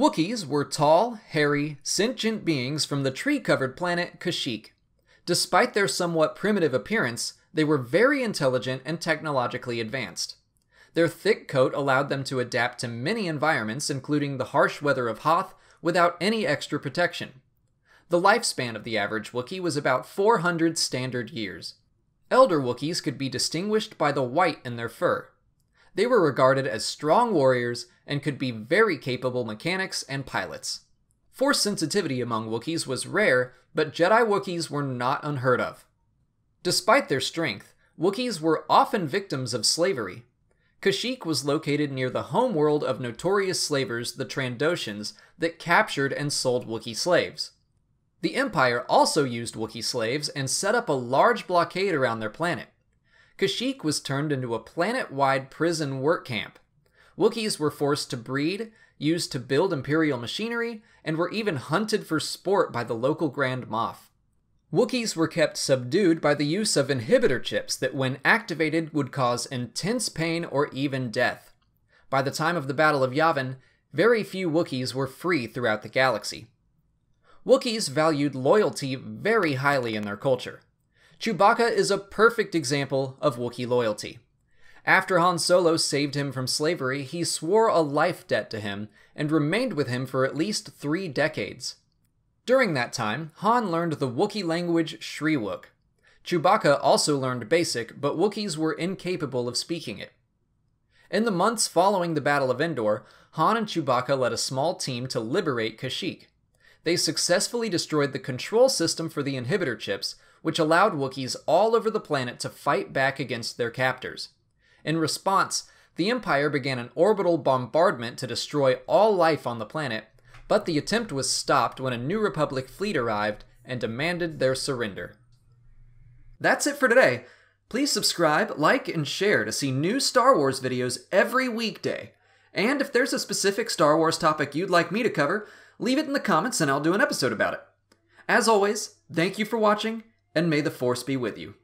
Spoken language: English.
Wookiees were tall, hairy, sentient beings from the tree-covered planet Kashyyyk. Despite their somewhat primitive appearance, they were very intelligent and technologically advanced. Their thick coat allowed them to adapt to many environments, including the harsh weather of Hoth, without any extra protection. The lifespan of the average Wookiee was about 400 standard years. Elder Wookiees could be distinguished by the white in their fur, they were regarded as strong warriors and could be very capable mechanics and pilots. Force sensitivity among Wookiees was rare, but Jedi Wookiees were not unheard of. Despite their strength, Wookiees were often victims of slavery. Kashyyyk was located near the homeworld of notorious slavers, the Trandoshans, that captured and sold Wookiee slaves. The Empire also used Wookiee slaves and set up a large blockade around their planet. Kashyyyk was turned into a planet wide prison work camp. Wookiees were forced to breed, used to build imperial machinery, and were even hunted for sport by the local Grand Moff. Wookiees were kept subdued by the use of inhibitor chips that, when activated, would cause intense pain or even death. By the time of the Battle of Yavin, very few Wookiees were free throughout the galaxy. Wookiees valued loyalty very highly in their culture. Chewbacca is a perfect example of Wookiee loyalty. After Han Solo saved him from slavery, he swore a life debt to him and remained with him for at least three decades. During that time, Han learned the Wookiee language Shriwook. Chewbacca also learned Basic, but Wookiees were incapable of speaking it. In the months following the Battle of Endor, Han and Chewbacca led a small team to liberate Kashyyyk. They successfully destroyed the control system for the inhibitor chips, which allowed Wookiees all over the planet to fight back against their captors. In response, the Empire began an orbital bombardment to destroy all life on the planet, but the attempt was stopped when a New Republic fleet arrived and demanded their surrender. That's it for today. Please subscribe, like, and share to see new Star Wars videos every weekday. And if there's a specific Star Wars topic you'd like me to cover, leave it in the comments and I'll do an episode about it. As always, thank you for watching, and may the Force be with you.